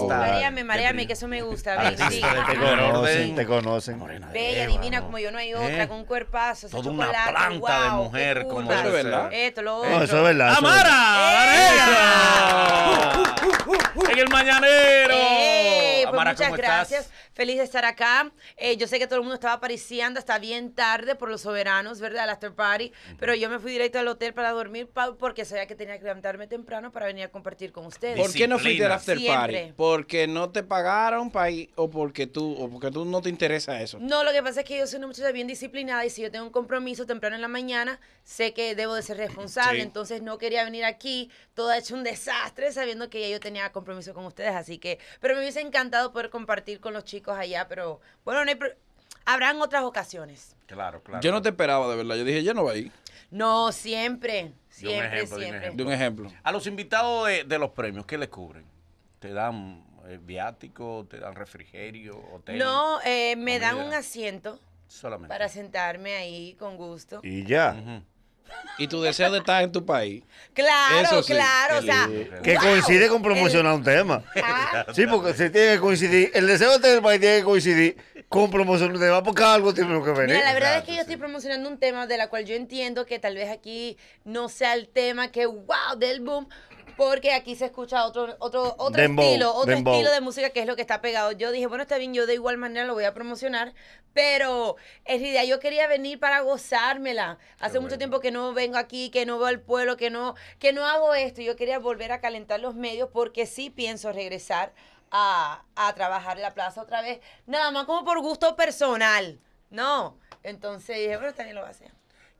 gusta. Mareame, que eso me gusta. sí. Te conocen, te conocen. Bella, divina como yo, no hay otra, ¿Eh? con un cuerpazo. Todo una planta de mujer como eso. es verdad. Esto, lo No, eso es verdad. ¡Amara! en el mañanero. Pues muchas gracias. Feliz de estar acá. Eh, yo sé que todo el mundo estaba apareciendo hasta bien tarde por los soberanos, ¿verdad? Al after party. Pero yo me fui directo al hotel para dormir porque sabía que tenía que levantarme temprano para venir a compartir con ustedes. ¿Por qué no fuiste al after party? ¿Porque no te pagaron para ir o porque, tú, o porque tú no te interesa eso? No, lo que pasa es que yo soy una muchacha bien disciplinada y si yo tengo un compromiso temprano en la mañana, sé que debo de ser responsable. Entonces no quería venir aquí toda hecho un desastre sabiendo que ellos tenía compromiso con ustedes, así que, pero me hubiese encantado poder compartir con los chicos allá, pero bueno, habrán otras ocasiones. Claro, claro. Yo no te esperaba, de verdad. Yo dije, ya no va a No, siempre, siempre, siempre. De un, ejemplo. A los invitados de, los premios, ¿qué les cubren? ¿Te dan eh, viático, te dan refrigerio, hotel? No, eh, me dan un asiento. Solamente. Para sentarme ahí con gusto. Y ya y tu deseo de estar en tu país. Claro, claro. O sea, que coincide con promocionar un tema. Ah. Sí, porque se tiene que coincidir. El deseo de estar en el país tiene que coincidir con promocionar un tema, porque algo tiene que venir. Mira, la verdad es que yo estoy promocionando un tema de la cual yo entiendo que tal vez aquí no sea el tema que, wow, del boom, porque aquí se escucha otro, otro, otro estilo, otro estilo de música que es lo que está pegado. Yo dije, bueno, está bien, yo de igual manera lo voy a promocionar, pero es idea, yo quería venir para gozármela. Hace mucho tiempo que no vengo aquí, que no voy al pueblo, que no, que no hago esto. Yo quería volver a calentar los medios porque sí pienso regresar a, a trabajar la plaza otra vez, nada más como por gusto personal. No. Entonces dije, bueno, también lo voy a hacer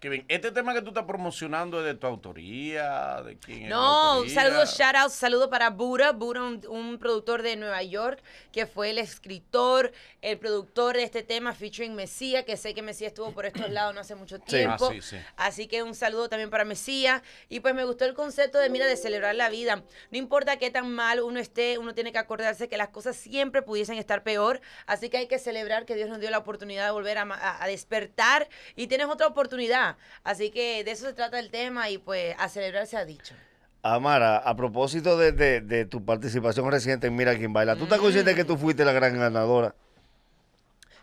bien, este tema que tú estás promocionando es de tu autoría, de quién no, es. No, saludos, shout out, saludo para Bura, Bura, un, productor de Nueva York, que fue el escritor, el productor de este tema, featuring Mesías que sé que Mesías estuvo por estos lados no hace mucho tiempo. Ah, sí, sí, Así que un saludo también para Mesías Y pues me gustó el concepto de, mira, de celebrar la vida. No importa qué tan mal uno esté, uno tiene que acordarse que las cosas siempre pudiesen estar peor. Así que hay que celebrar que Dios nos dio la oportunidad de volver a despertar y tienes otra oportunidad. Así que de eso se trata el tema y pues a celebrar se ha dicho. Amara, a propósito de, tu participación reciente en Mira quién baila, ¿tú estás consciente que tú fuiste la gran ganadora?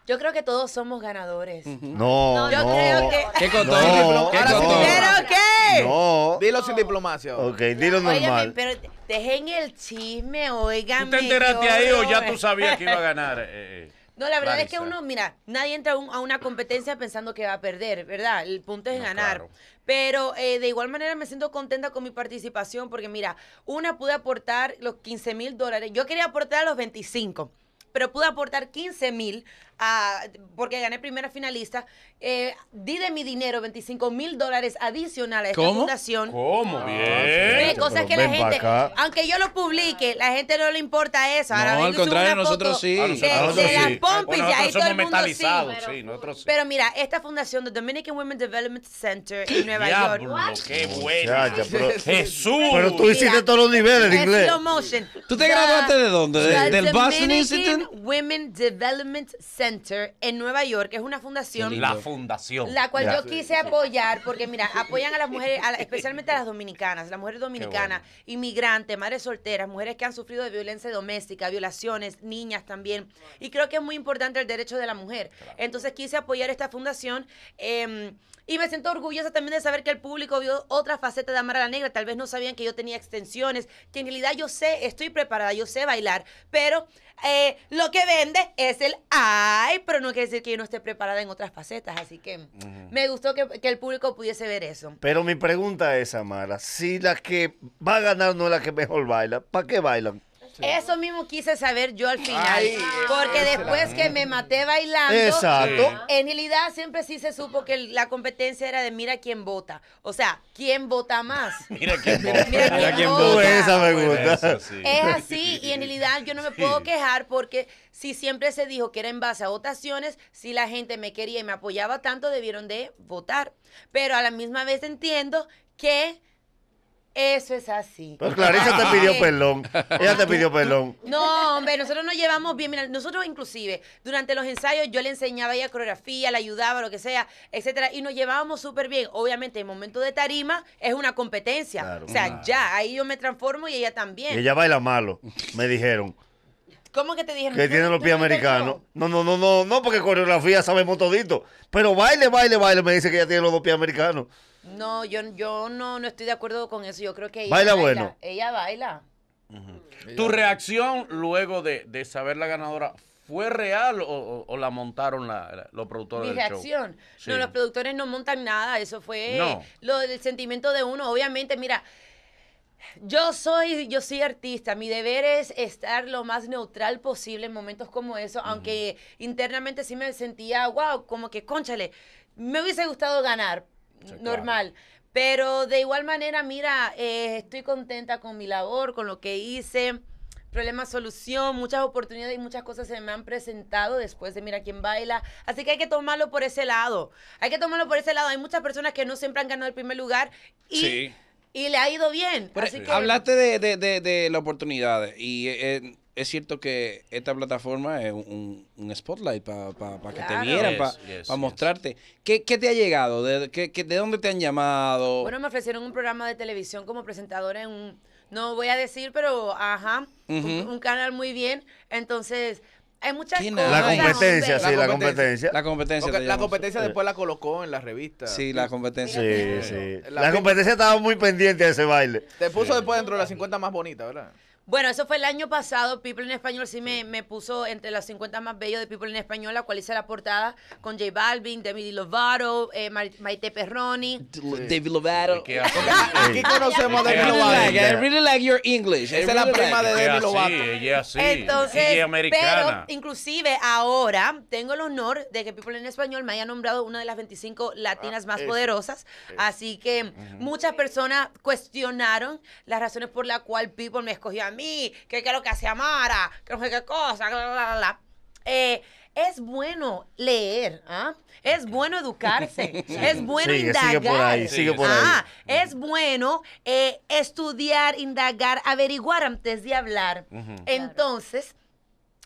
Yo creo que todos somos ganadores. No, yo creo que. ¿Qué contó? No, qué? No. Dilo sin diplomacia. Ok, dilo normal. pero dejen el chisme, oigan. ¿Tú te enteraste ahí o ya tú sabías que iba a ganar? Eh, eh. No, la verdad es que uno, mira, nadie entra a una competencia pensando que va a perder, ¿verdad? El punto es ganar. Pero eh, de igual manera me siento contenta con mi participación porque, mira, una pude aportar los 15 mil dólares. Yo quería aportar los 25 pero pude aportar 15 mil porque gané primera finalista, eh, di de mi dinero 25 mil dólares adicional a esta fundación. ¿Cómo? Ah, Bien. cosas que la gente, aunque yo lo publique, la gente no le importa eso. Ahora no, al contrario, nosotros sí. nosotros sí. Pero, mira, esta fundación the Dominican Women Development Center en Nueva York. ¡Jesús! Pero tú hiciste todos los niveles de inglés. ¿Tú te graduaste de dónde? ¿Del Boston Institute? Women Development Center. Center en Nueva York, que es una fundación. La fundación. La cual yo quise apoyar, porque mira, apoyan a las mujeres, especialmente a las dominicanas, las mujeres dominicanas, inmigrantes, madres solteras, mujeres que han sufrido de violencia doméstica, violaciones, niñas también. Y creo que es muy importante el derecho de la mujer. Entonces quise apoyar esta fundación. Em, y me siento orgullosa también de saber que el público vio otra faceta de Amar a la Negra. Tal vez no sabían que yo tenía extensiones, que en realidad yo sé, estoy preparada, yo sé bailar, pero eh, lo que vende es el ay, pero no quiere decir que yo no esté preparada en otras facetas. Así que me gustó que, que, el público pudiese ver eso. Pero mi pregunta es, Amara, si la que va a ganar no es la que mejor baila, ¿para qué bailan? Eso mismo quise saber yo al final. porque después que me maté bailando, en realidad siempre sí se supo que la competencia era de mira quién vota. O sea, quién vota más. mira quién vota. Mira, quién, vota. Esa me pues gusta. Es así y en realidad yo no me puedo quejar porque si siempre se dijo que era en base a votaciones, si la gente me quería y me apoyaba tanto, debieron de votar. Pero a la misma vez entiendo que eso es así. Pues ella te pidió perdón. Ella te pidió perdón. No, hombre, nosotros nos llevamos bien. Mira, nosotros inclusive, durante los ensayos, yo le enseñaba a ella coreografía, la ayudaba, lo que sea, etcétera, y nos llevábamos súper bien. Obviamente, el momento de tarima es una competencia. o sea, ya, ahí yo me transformo y ella también. ella baila malo, me dijeron. ¿Cómo que te dijeron? Que tiene los pies americanos. No, no, no, no, no, porque coreografía sabemos todito. Pero baile, baile, baile, me dice que ella tiene los dos pies americanos. No, yo, yo no, no estoy de acuerdo con eso. Yo creo que ella baila. bueno. Ella baila. ¿Tu reacción luego de, saber la ganadora fue real o, la montaron los productores? del show? No, los productores no montan nada. Eso fue lo, el sentimiento de uno. Obviamente, mira. Yo soy, yo soy artista. Mi deber es estar lo más neutral posible en momentos como eso, aunque internamente sí me sentía, wow, como que, cónchale me hubiese gustado ganar, normal. Pero de igual manera, mira, eh, estoy contenta con mi labor, con lo que hice. Problema, solución, muchas oportunidades y muchas cosas se me han presentado después de Mira quién baila. Así que hay que tomarlo por ese lado. Hay que tomarlo por ese lado. Hay muchas personas que no siempre han ganado el primer lugar y, y le ha ido bien. E- hablaste de, de, de, oportunidades y. Eh, es cierto que esta plataforma es un, spotlight para que te vieran, para mostrarte. ¿Qué, te ha llegado? ¿De, dónde te han llamado? Bueno, me ofrecieron un programa de televisión como presentadora en un, no voy a decir, pero ajá, un, canal muy bien. Entonces, hay muchas La competencia, sí, la competencia. La competencia. la competencia después la colocó en la revista. Sí, la competencia. Sí, sí. La, competencia estaba muy pendiente de ese baile. Te puso después dentro de las 50 más bonitas, ¿verdad? Bueno, eso fue el año pasado. People en Español sí me, me puso entre las 50 más bellos de People en Español, la cual hice la portada con J Balvin, Demi Lovato, eh, Maite Perroni. David Lovato. aquí conocemos a Demi Lovato. I really like your English. Esa es la prima de David Lovato. Ella sí, Entonces, pero inclusive ahora tengo el honor de que People en Español me haya nombrado una de las 25 ah, latinas más poderosas. Así que muchas personas cuestionaron las razones por las cuales People me escogió mí, que quiero que se Amara, que no sé qué cosa, eh, es bueno leer, ¿ah? es bueno educarse, es bueno indagar. Sigue por ahí, sigue por ah, Es bueno eh, estudiar, indagar, averiguar antes de hablar. Entonces,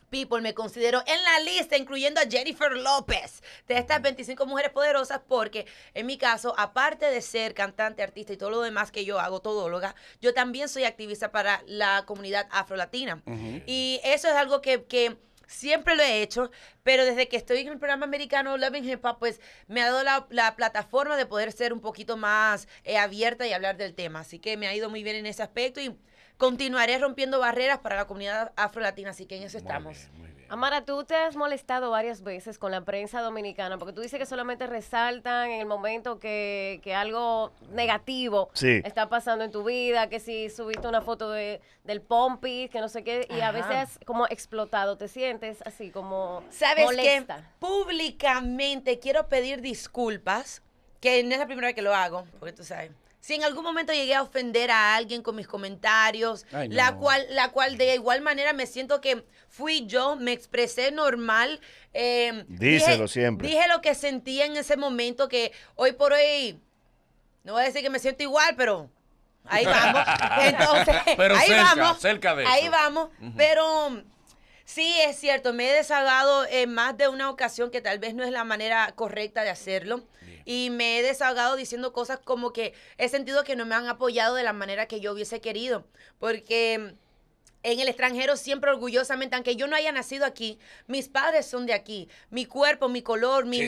people me considero en la lista, incluyendo a Jennifer López, de estas 25 mujeres poderosas, porque en mi caso, aparte de ser cantante, artista y todo lo demás que yo hago, todóloga, yo también soy activista para la comunidad afrolatina. latina, Y eso es algo que, que siempre lo he hecho, pero desde que estoy en el programa americano Loving Hip Hop, pues me ha dado la, la plataforma de poder ser un poquito más eh, abierta y hablar del tema. Así que me ha ido muy bien en ese aspecto y continuaré rompiendo barreras para la comunidad afro-latina, así que en eso estamos. Amara, tú te has molestado varias veces con la prensa dominicana, porque tú dices que solamente resaltan en el momento que, algo negativo está pasando en tu vida, que si subiste una foto de, del pompis, que no sé qué, y a veces como explotado, te sientes así como ¿Sabes molesta? públicamente quiero pedir disculpas, que no es la primera vez que lo hago, porque tú sabes si en algún momento llegué a ofender a alguien con mis comentarios, la, cual, la cual de igual manera me siento que fui yo, me expresé normal. Em, Díselo siempre. Dije lo que sentía en ese momento que hoy por hoy, no voy a decir que me siento igual, pero ahí vamos. Entonces, pero ahí vamos. de Ahí vamos, pero... Sí, es cierto, me he desagado en más de una ocasión que tal vez no es la manera correcta de hacerlo. Y me he desahogado diciendo cosas como que he sentido que no me han apoyado de la manera que yo hubiese querido. Porque en el extranjero siempre orgullosamente, aunque yo no haya nacido aquí, mis padres son de aquí, mi cuerpo, mi color, mi,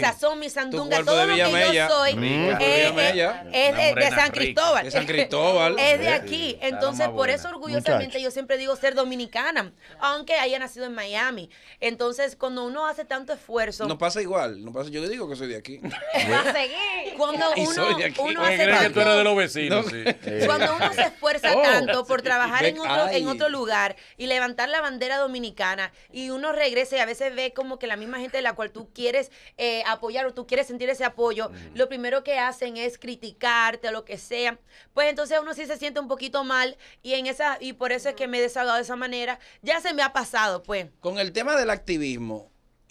sazón, mi sandunga, todo lo que yo soy es de, San Cristóbal. De es de aquí. Entonces, por eso orgullosamente yo siempre digo ser dominicana, aunque haya nacido en Miami. Entonces, cuando uno hace tanto esfuerzo... No pasa igual, no pasa, yo digo que soy de aquí. Va a seguir. Cuando uno, soy de aquí. uno hace tanto, tú eres de los vecinos, Cuando uno se esfuerza oh. tanto por trabajar en otro en otro lugar y levantar la bandera dominicana y uno regresa y a veces ve como que la misma gente de la cual tú quieres eh, apoyar o tú quieres sentir ese apoyo, lo primero que hacen es criticarte o lo que sea. Pues entonces uno sí se siente un poquito mal y en esa y por eso es que me he desahogado de esa manera. Ya se me ha pasado, pues. Con el tema del activismo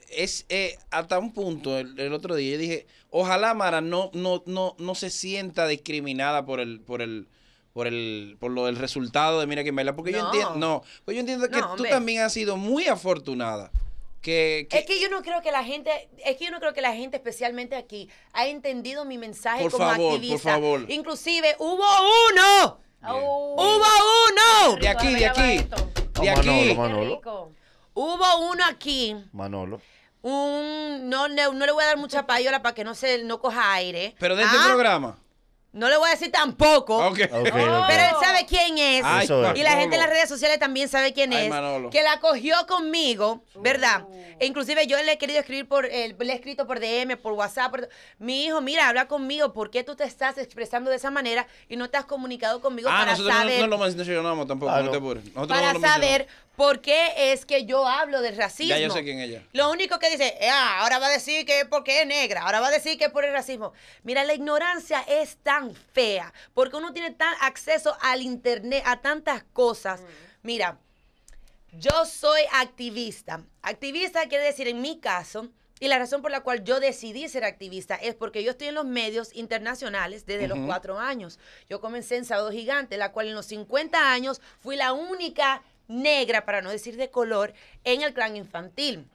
es eh, hasta un punto el, el, otro día dije, ojalá Mara no no no no se sienta discriminada por el por el por el por lo del resultado de Mira quién baila, porque yo entiendo, no, pues yo entiendo que tú también has sido muy afortunada. Que, es que yo no creo que la gente, es que yo no creo que la gente, especialmente aquí, ha entendido mi mensaje como activista. Inclusive hubo uno, hubo uno. De aquí, de aquí, de aquí. Hubo uno aquí. Manolo. Un, no, le voy a dar mucha payola para que no se no coja aire. Pero de este ah, programa. No le voy a decir tampoco. Pero él sabe quién es. y la gente en las redes sociales también sabe quién es. Que la cogió conmigo, ¿verdad? Oh. E inclusive yo le he querido escribir por, eh, le he escrito por DM, por WhatsApp. Mi hijo, mira, habla conmigo. ¿Por qué tú te estás expresando de esa manera y no te has comunicado conmigo ah, para saber? No, tampoco, no te ah, para saber ¿Por qué es que yo hablo del racismo? Ya yo sé quién ella. Lo único que dice, eh, ah, ahora va a decir que es porque es negra, ahora va a decir que es por el racismo. Mira, la ignorancia es tan fea, porque uno tiene tan acceso al internet, a tantas cosas. Mm. Mira, yo soy activista. Activista quiere decir, en mi caso, y la razón por la cual yo decidí ser activista es porque yo estoy en los medios internacionales desde los cuatro años. Yo comencé en Sábado Gigante, la cual en los 50 años fui la única negra, para no decir de color, en el clan infantil.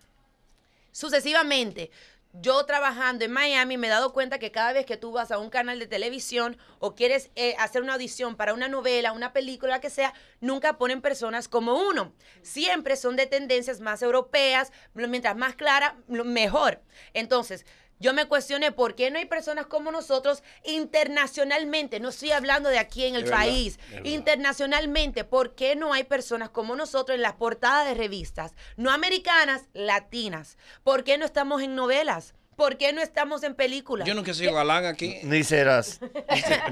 Sucesivamente, yo trabajando en Miami me he dado cuenta que cada vez que tú vas a un canal de televisión o quieres eh, hacer una audición para una novela, una película, que sea, nunca ponen personas como uno. Siempre son de tendencias más europeas, mientras más clara, mejor. Entonces, yo me cuestioné por qué no hay personas como nosotros internacionalmente, no estoy hablando de aquí en el país, internacionalmente, por qué no hay personas como nosotros en las portadas de revistas, no americanas, latinas, por qué no estamos en novelas. ¿Por qué no estamos en película? Yo nunca soy galán aquí. Ni serás.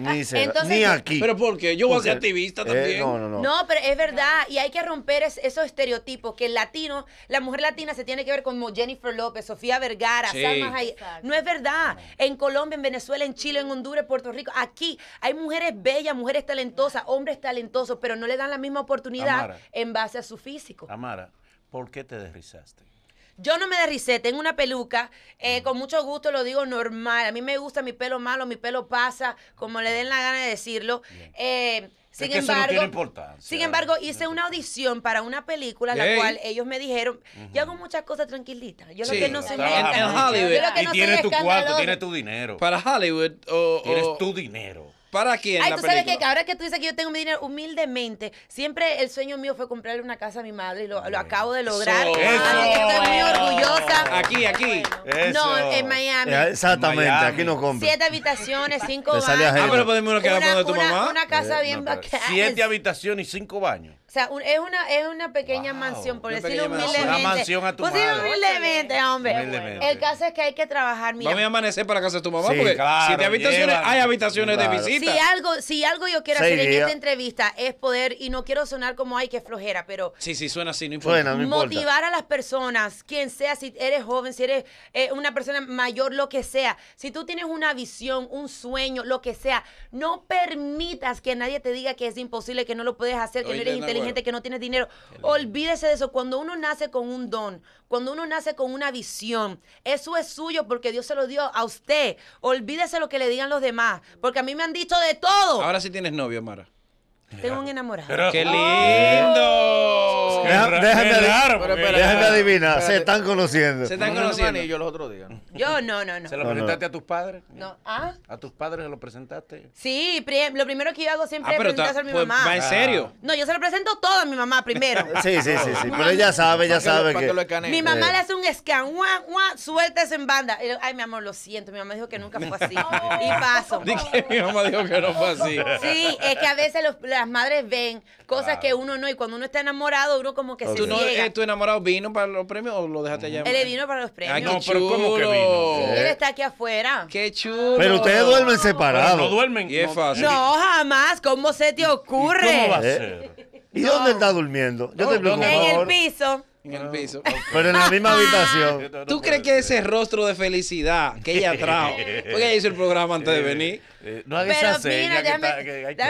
Ni serás. ni aquí. Pero ¿por qué? yo voy a ser activista eh, también. no, no, no. No, pero es verdad. Y hay que romper esos estereotipos que el latino, la mujer latina se tiene que ver como Jennifer López, Sofía Vergara, Salma Hayek. No es verdad. En Colombia, en Venezuela, en Chile, en Honduras, Puerto Rico. Aquí hay mujeres bellas, mujeres talentosas, hombres talentosos, pero no le dan la misma oportunidad en base a su físico. Amara, ¿por qué te desrizaste? Yo no me derricé, tengo una peluca, eh, mm. con mucho gusto lo digo normal. A mí me gusta mi pelo malo, mi pelo pasa, como le den la gana de decirlo. Eh, sin embargo, sin embargo, hice una audición para una película, en la cual ellos me dijeron, yo hago muchas cosas tranquilitas. Yo lo que no sé En Hollywood. tu cuarto, tu dinero. Para Hollywood. oh tienes tu dinero. ¿Para quién? Ay, tú sabes que ahora que tú dices que yo tengo mi dinero, humildemente, siempre el sueño mío fue comprarle una casa a mi madre y lo, acabo de lograr. Eso. estoy muy orgullosa. Aquí, aquí. No, en Miami. Eh, exactamente, aquí no compro. Siete habitaciones, cinco baños. Ah, pero podemos una, mamá. una casa eh, bien no, bacana. Siete habitaciones y cinco baños. O sea, es, una, es una pequeña mansión, por decirlo humildemente. Una mansión a tu humildemente, hombre. El caso es que hay que trabajar. Mira. Vamos a amanecer para casa de tu mamá, porque si te habitaciones, hay habitaciones de visita. Si algo, si algo yo quiero hacer en esta entrevista es poder, y no quiero sonar como, hay que flojera, pero... Sí, sí, suena así, no importa. Motivar a las personas, quien sea, si eres joven, si eres eh, una persona mayor, lo que sea. Si tú tienes una visión, un sueño, lo que sea, no permitas que nadie te diga que es imposible, que no lo puedes hacer, que no eres inteligente gente que no tiene dinero. Olvídese de eso. Cuando uno nace con un don, cuando uno nace con una visión, eso es suyo porque Dios se lo dio a usted. Olvídese lo que le digan los demás, porque a mí me han dicho de todo. Ahora sí tienes novio, Mara. Tengo un enamorado. ¡Qué lindo! Déjame, adivinar. Se están conociendo. Se están conociendo. Y yo los otros días. Yo no, no, no. ¿Se lo presentaste a tus padres? No. ¿ah? ¿A tus padres se lo presentaste? Sí, lo primero que yo hago siempre ah, es presentarse a mi pues, mamá. ¿Va en serio? No, yo se lo presento todo a mi mamá primero. Sí, sí, sí, sí. Pero ella sabe, ya sabe que. Mi mamá le hace un scan, suéltese en banda. Ay, mi amor, lo siento. Mi mamá dijo que nunca fue así. Y paso. Dije mi mamá dijo que no fue así. Sí, es que a veces las madres ven cosas que uno no, y cuando uno está enamorado, uno como que ¿Tú no, ciega. Eh, ¿Tu enamorado vino para los premios o lo dejaste allá? Él vino para los premios. no, pero ¿cómo que vino? Eh. él está aquí afuera. ¡Qué chulo! Pero ustedes duermen separados. No duermen. Y es fácil. No, jamás. ¿Cómo se te ocurre? ¿Cómo va a eh. ser? ¿Y dónde está durmiendo? Yo no, te En el piso en el piso. Pero en la misma ah. habitación. ¿Tú, crees que ese rostro de felicidad que ella trajo? Porque ella hizo el programa antes de venir. Eh, no hagas pero mira, déjame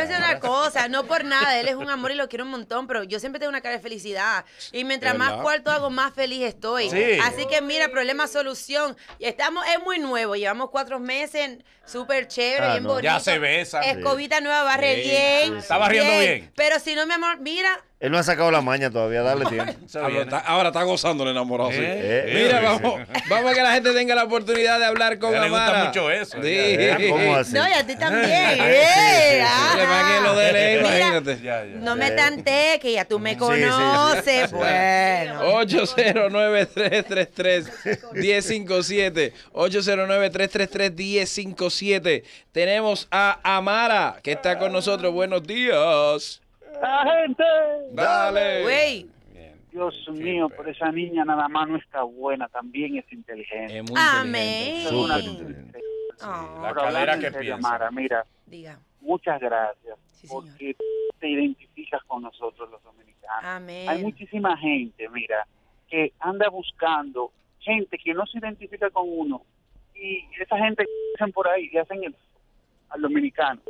decir una cosa. No por nada. Él es un amor y lo quiero un montón. Pero yo siempre tengo una cara de felicidad. Y mientras más cuarto hago, más feliz estoy. Así que mira, problema, solución. Estamos, es muy nuevo. Llevamos cuatro meses. Súper chévere, ah, bien bonito. Ya se besa. Escobita nueva, barre bien. Está barriendo bien. Pero si no, mi amor, mira él no ha sacado la maña todavía, dale tiempo. Ahora está, ahora gozando el enamorado. Sí. Eh, eh, Mira, vamos, a que la gente tenga la oportunidad de hablar con Amara. Le gusta mucho eso. Eh, ¿Cómo así? No, y a ti también. No me tante, que ya tú me conoces. Bueno. 809-333-1057. 809-333-1057. Tenemos a Amara, que está con nosotros. Buenos días. La gente. Dale. Güey. Dios mío, pues. pero esa niña nada más no está buena, también es inteligente. Amén. Ah. La que piensa. mira, muchas gracias porque te identificas con nosotros los dominicanos. Amén. Hay muchísima gente, mira, que anda buscando gente que no se identifica con uno y esa gente que dicen por ahí y hacen el al dominicano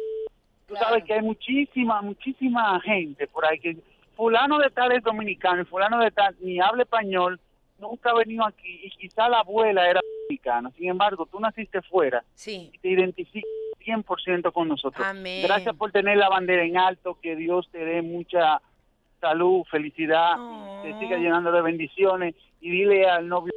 sabes que hay muchísima, muchísima gente por ahí que fulano de tal es dominicano y fulano de tal ni habla español, nunca ha venido aquí y quizá la abuela era dominicana. Sin embargo, tú naciste fuera sí. y te identificas 100% con nosotros. Gracias por tener la bandera en alto, que Dios te dé mucha salud, felicidad, oh. te siga llenando de bendiciones y dile al novio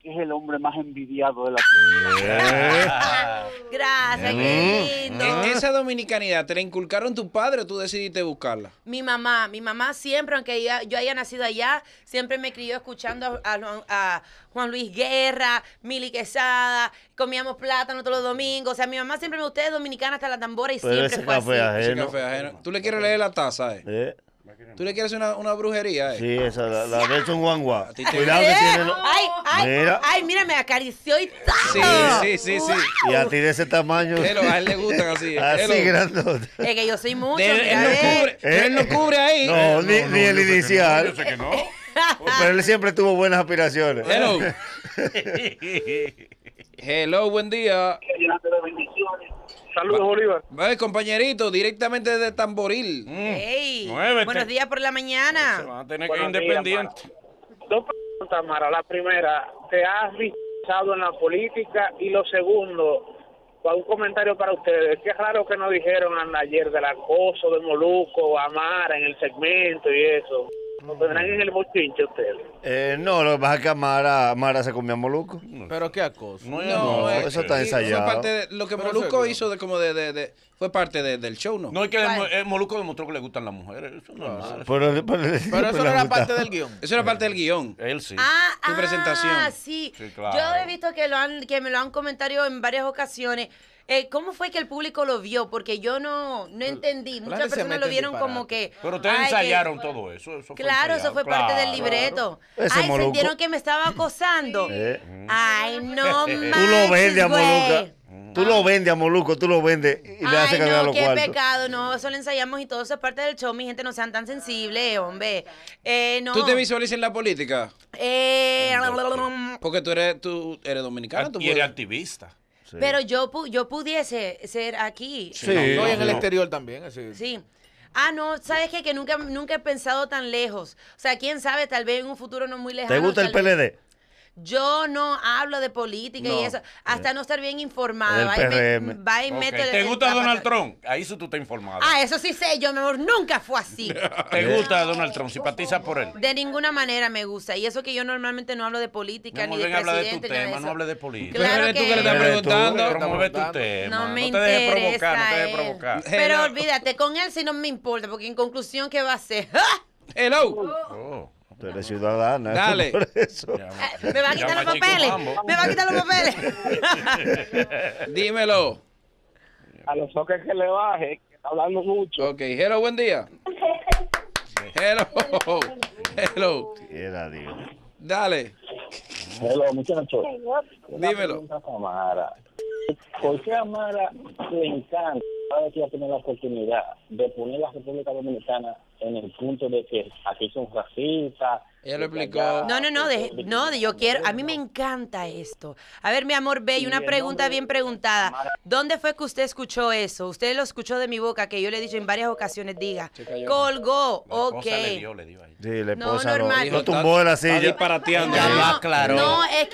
que es el hombre más envidiado de la Gracias, qué eh, lindo. Eh. Esa dominicanidad, ¿te la inculcaron tu padre o tú decidiste buscarla? Mi mamá, mi mamá siempre, aunque yo haya nacido allá, siempre me crió escuchando a, Juan Luis Guerra, Mili Quesada, comíamos plátano todos los domingos. O sea, mi mamá siempre me gustó dominicana hasta la tambora y siempre fue así. ¿Tú le quieres leer la taza? ¿Eh? eh. ¿Tú le quieres una, una brujería? Eh. Sí, esa, la, de hecho un guangua. Cuidado que ¿Eh? tiene Ay, ay, mira. ay, mira, me acarició y tal Sí, sí, sí, sí. Y a ti de ese tamaño. Pero a él le gustan así. Eh. Así grandote. Es que yo soy mucho. él, no cubre, ahí. No, ni, el inicial. yo sé que no. Pero él siempre tuvo buenas aspiraciones. Hello, buen día. Saludos, Bolívar. compañerito, directamente desde Tamboril. Mm. buenos días por la mañana. Se a tener que ir independiente. Dos preguntas, Mara. La primera, ¿te has visto en la política? Y lo segundo, un comentario para ustedes. Qué raro que no dijeron ayer del acoso de Moluco, a en el segmento y eso. ¿No tendrán en el bochinche ustedes? Eh, no, lo que pasa es que a Mara, se comió a Moluco. ¿Pero qué acoso? No, eso eh. está ensayado. Eso es parte de, lo que Moluco hizo de como de, de, de fue parte de, del show, ¿no? No, es que el, Moluco demostró que le gustan las mujeres. Eso no es ah, Pero, eso no era parte del guión. Eso era parte del guión. Él sí. Ah, tu ah, presentación. Sí. sí claro. Yo he visto que, lo han, que me lo han comentado en varias ocasiones. Eh, ¿Cómo fue que el público lo vio? Porque yo no, no entendí. Muchas personas lo vieron como que. Pero ustedes ensayaron todo eso. eso claro, eso fue parte del libreto. Ay, sintieron que me estaba acosando. Ay, no mames. Tú lo ves, Tú lo ah. vendes a Moluco, tú lo vendes y le no, qué pecado, no, eso lo ensayamos y todo eso es parte del show, mi gente, no sean tan sensibles, hombre. Eh, no. ¿Tú te visualizas en la política? Eh, Porque tú eres, tú eres dominicano. Tú y eres activista. Pero yo, yo pudiese ser aquí. Sí, no, en el exterior también. Así. Sí. Ah, no, ¿sabes qué? Que nunca, nunca he pensado tan lejos. O sea, quién sabe, tal vez en un futuro no muy lejano. ¿Te gusta el PLD? Yo no hablo de política y eso, hasta eh. no estar bien informado. Va y, ¿Te gusta Donald Trump? Ahí eso tú estás informado. Ah, eso sí sé, yo, mi amor, nunca fue así. ¿Te gusta Donald Trump? ¿Simpatizas por él? De ninguna manera me gusta. Y eso que yo normalmente no hablo de política ni de presidente. De tu tema, no hables de política. Claro que... tú que le estás preguntando. No, me interesa te provocar, no te provocar. Pero olvídate, con él sí no me importa, porque en conclusión, ¿qué va a hacer? Hello. Oh. Oh. Tú eres ciudadana. Dale. Eh, me va a quitar los papeles. Me va a quitar los papeles. Dímelo. A los toques que le baje, que está hablando mucho. Ok, hello, buen día. Hello. Hello. Dios. Dale. Hello, muchachos. Dímelo. Amara. ¿Por qué Amara le encanta ahora que ya tener la oportunidad de poner la República Dominicana en el punto de que aquí son racistas. Ella explicó. No, no, no, no, yo quiero, a mí me encanta esto. A ver, mi amor, ve y una pregunta bien preguntada. ¿Dónde fue que usted escuchó eso? Usted lo escuchó de mi boca, que yo le he dicho en varias ocasiones, diga, colgó, ok. Le no, es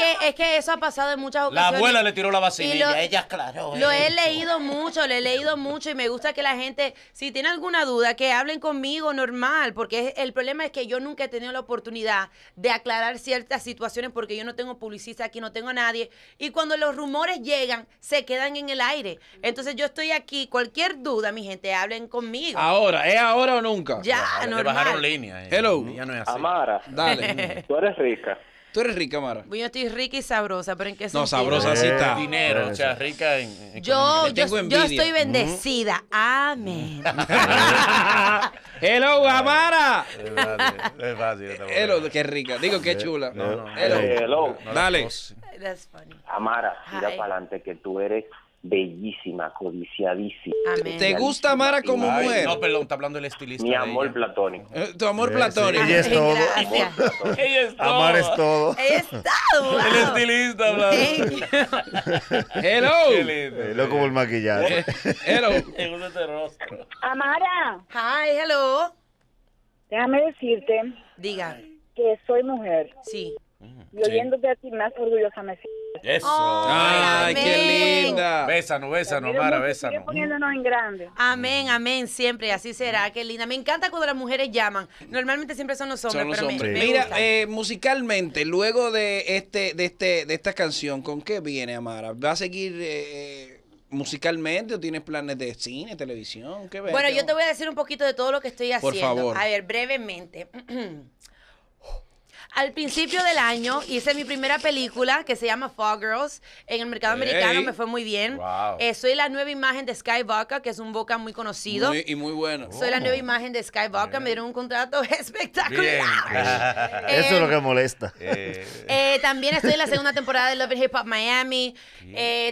que, es que eso ha pasado en muchas ocasiones. La abuela le tiró la vacinilla, ella aclaró. Lo he leído mucho, le he leído mucho y me gusta que la gente, si tiene alguna duda, que hablen conmigo, normal, porque el problema es que yo nunca he tenido la oportunidad de aclarar ciertas situaciones porque yo no tengo publicista aquí, no tengo a nadie. Y cuando los rumores llegan, se quedan en el aire. Entonces yo estoy aquí, cualquier duda, mi gente, hablen conmigo. Ahora, ¿es ahora o nunca? Ya, eh. no. Hello. es Amara, Dale. tú eres rica. Tú eres rica, Mara. Yo estoy rica y sabrosa, pero ¿en qué sentido? No, sabrosa sí está. Eh, dinero, o sea, rica en... yo, yo, yo, estoy bendecida. Amén. Hello, Amara. Es fácil, es fácil. Hello, qué rica. Digo, qué eh, chula. Hello. Hello. Dale. That's funny. Amara, mira para adelante que tú eres bellísima, codiciadísima. ¿Te gusta Amara como mujer? No, perdón, está hablando el estilista. Mi amor platónico. Eh, tu amor platónico. ella es todo. Amara Ella es todo. Amar es todo. es todo. El estilista hablando. Hello. Hello como el maquillaje. Eh, hello. rostro. Amara. Hi, hello. Déjame decirte. Diga. Que soy mujer. Sí. Mm, y oyéndote a ti más orgullosa me siento. Eso. Ay, qué linda. Bésanos, bésanos, Mara, bésanos. poniéndonos en grande. Amén, amén, siempre, así será. Qué linda. Me encanta cuando las mujeres llaman. Normalmente siempre son los hombres. pero Mira, eh, musicalmente, luego de este, de este, de esta canción, ¿con qué viene Amara? ¿Va a seguir eh, eh, musicalmente o tienes planes de cine, televisión? ¿Qué Bueno, yo te voy a decir un poquito de todo lo que estoy haciendo. Por favor. A ver, brevemente. al principio del año hice mi primera película que se llama Fall Girls en el mercado americano, me fue muy bien. Eh, soy la nueva imagen de Sky Vodka, que es un boca muy conocido. y muy bueno. Soy la oh. nueva imagen de Sky Vodka, me dieron un contrato espectacular. Eso es lo que molesta. Eh. Eh, también estoy en la segunda temporada de Love and Hip Hop Miami.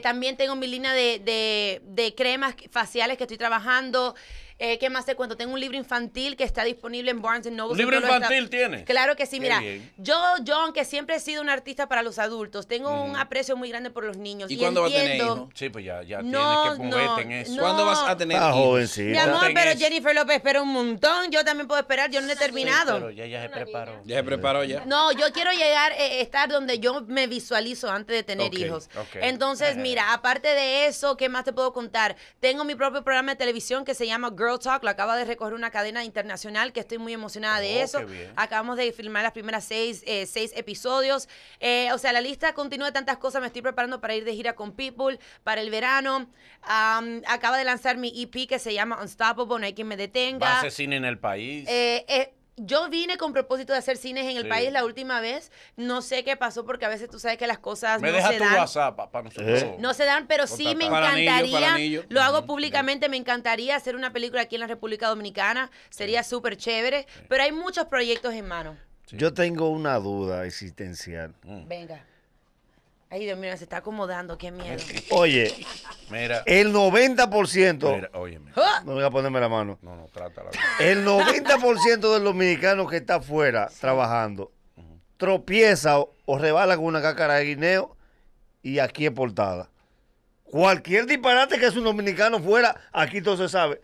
también tengo mi línea de, de, de cremas faciales que estoy trabajando. Eh, ¿Qué más te cuento? Tengo un libro infantil que está disponible en Barnes Noble. ¿Un libro infantil tiene? Claro que sí, mira. Yo, yo, que siempre he sido un artista para los adultos, tengo un aprecio muy grande por los niños. ¿Y, cuándo vas a tener hijos? Sí, pues ya, no, tienes que fumar en eso. ¿Cuándo vas a tener hijos? Mi amor, pero Jennifer López espera un montón. Yo también puedo esperar. Yo no he terminado. ya, ya se preparó. Ya se preparó ya. No, yo quiero llegar, eh, estar donde yo me visualizo antes de tener hijos. Entonces, mira, aparte de eso, ¿qué más te puedo contar? Tengo mi propio programa de televisión que se llama Girl Girl Talk lo acaba de recoger una cadena internacional que estoy muy emocionada de oh, eso. Acabamos de filmar las primeras seis, eh, seis episodios. Eh, o sea, la lista continúa de tantas cosas. Me estoy preparando para ir de gira con People para el verano. acaba de lanzar mi EP que se llama Unstoppable, no hay quien me detenga. Va cine en el país. Eh, eh yo vine con propósito de hacer cines en el país la última vez. No sé qué pasó porque a veces tú sabes que las cosas me no deja se tu WhatsApp para nosotros. Eh. No se dan, pero sí me encantaría. Lo hago públicamente, me encantaría hacer una película aquí en la República Dominicana. Sería súper chévere, pero hay muchos proyectos en mano. Yo tengo una duda existencial. Mm. Venga. Ay, Dios mío, se está acomodando, qué miedo. Oye, El 90%. Mira, ah. No voy a ponerme la mano. No, no, trátala. El 90% Del dominicano que está afuera trabajando tropieza o, rebala con una cácara de guineo y aquí es portada. Cualquier disparate que es un dominicano fuera, aquí todo se sabe.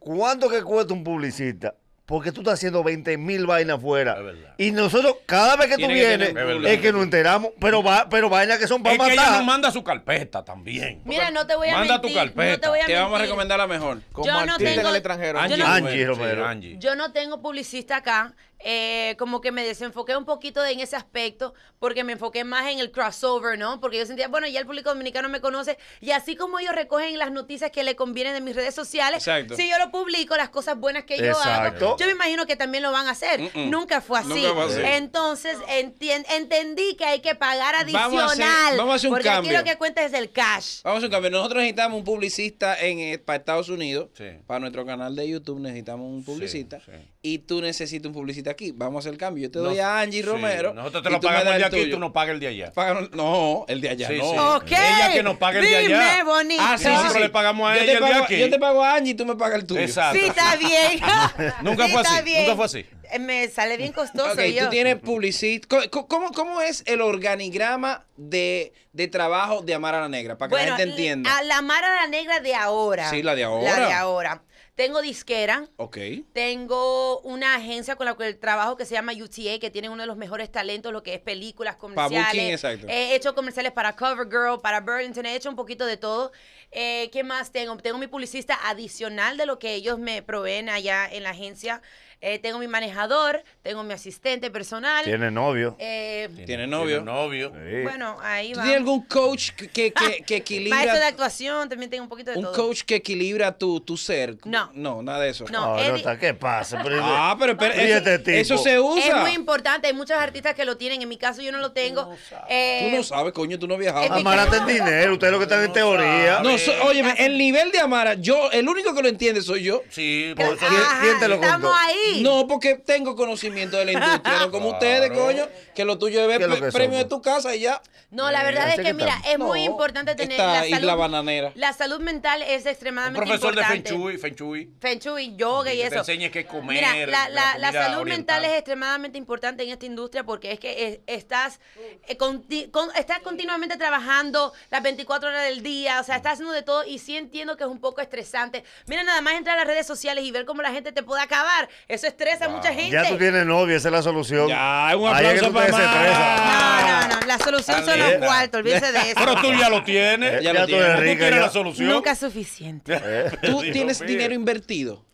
¿Cuánto que cuesta un publicista? porque tú estás haciendo 20 mil vainas afuera. Y nosotros, cada vez que tú vienes, es, que nos enteramos, pero, va, pero vainas que son para Es que ella manda su carpeta también. Mira, no te voy a Manda mentir. tu carpeta. te vamos a recomendar la mejor. Como artista en el extranjero. Angie Romero. Yo no tengo publicista acá. Eh, como que me desenfoqué un poquito en ese aspecto porque me enfoqué más en el crossover, ¿no? Porque yo sentía, bueno, ya el público dominicano me conoce y así como ellos recogen las noticias que le convienen de mis redes sociales, si yo lo publico, las cosas buenas que yo hago, yo me imagino que también lo van a hacer. Nunca fue así. Entonces entendí que hay que pagar adicional. Vamos a hacer, porque cambio. aquí lo que cuenta es el cash. Vamos a hacer un cambio. Nosotros necesitamos un publicista en, eh, para Estados Unidos, para nuestro canal de YouTube necesitamos un publicista y tú necesitas un publicista aquí. Vamos a hacer el cambio. Yo te doy a Angie Romero. Nosotros te lo pagamos el de aquí y tú nos pagas el de allá. no, el de allá no. Ella que nos pague el de allá. Ah, sí, sí, Nosotros le pagamos a ella el de aquí. Yo te pago a Angie y tú me pagas el tuyo. Exacto. Sí, está bien. nunca fue así. Nunca fue así. Me sale bien costoso. Okay, tú tienes publicista. ¿Cómo, es el organigrama de, de, trabajo de amar a la Negra? Para que la gente entienda. A la a la Negra de ahora. Sí, la de ahora. La de ahora. Tengo disquera. Ok. Tengo una agencia con la que trabajo que se llama UTA, que tiene uno de los mejores talentos, lo que es películas comerciales. He hecho comerciales para CoverGirl, para Burlington, he hecho un poquito de todo. Eh, ¿Qué más tengo? Tengo mi publicista adicional de lo que ellos me proveen allá en la agencia. Eh, tengo mi manejador, tengo mi asistente personal. Tiene novio. Eh, tiene novio. Tiene novio. Bueno, ahí va. ¿Tiene algún coach que, que, ah, que, equilibra? Maestro de actuación, también tengo un poquito de ¿Un coach que equilibra tu, tu ser? No. No, nada de eso. No, no, ¿qué pasa? ah, pero, espérate, eso, se usa. Es muy importante, hay muchos artistas que lo tienen, en mi caso yo no lo tengo. Tú no sabes, eh, tú no sabes coño, tú no viajabas. Amarate el dinero, ustedes lo que están en teoría. No, oye el nivel de Amara, yo, el único que lo entiende soy yo. Sí, por ¿Quién Estamos ahí. No, porque tengo conocimiento de la industria, no como ustedes, coño, que lo tuyo es el premio de tu casa y ya. No, la verdad eh, es que, mira, es muy importante tener la salud. Isla bananera. La salud mental es extremadamente importante. Profesor de Feng Shui, Feng Shui. yoga y, eso. Te enseñes qué comer. Mira, la, salud mental es extremadamente importante en esta industria porque es que estás, eh, estás continuamente trabajando las 24 horas del día, o sea, estás haciendo de todo y sí entiendo que es un poco estresante. Mira, nada más entrar a las redes sociales y ver cómo la gente te puede acabar eso estresa a mucha gente. Ya tú tienes novia, esa es la solución. Ya, un aplauso para No, no, no, la solución son los cuartos, olvídese de eso. Pero tú ya lo tienes. Eh, ya, lo tú tienes. ¿Tú tienes la solución? Nunca es suficiente. Eh, ¿Tú tienes dinero invertido?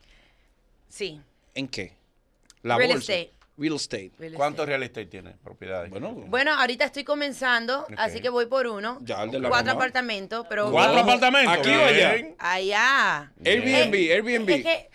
Sí. ¿En qué? La Real Estate. Real estate. ¿Cuánto real estate tienes? Propiedades. Bueno, bueno, ahorita estoy comenzando, así que voy por uno. Ya, el de la Cuatro apartamentos, pero. ¿Cuatro apartamentos? Aquí o allá. Allá. Airbnb, eh, Airbnb. Es que,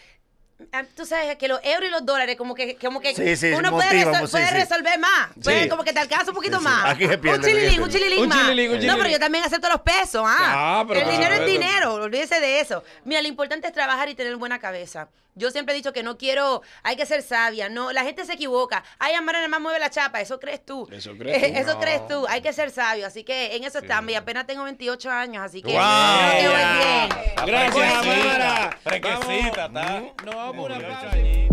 Ah, tú sabes que los euros y los dólares, como que, como que uno puede, resolver más. Puede, como que te alcanza un poquito más. un chililín, un chililín más. No, pero yo también acepto los pesos. Ah, ah pero, el dinero es dinero, olvídese de eso. Mira, lo importante es trabajar y tener buena cabeza. Yo siempre he dicho que no quiero, hay que ser sabia, no, la gente se equivoca. Ay, Amara, nada más mueve la chapa, eso crees tú. Eso crees tú. eso crees tú, hay que ser sabio, así que en eso estamos y apenas tengo 28 años, así que bien. Gracias, Amara.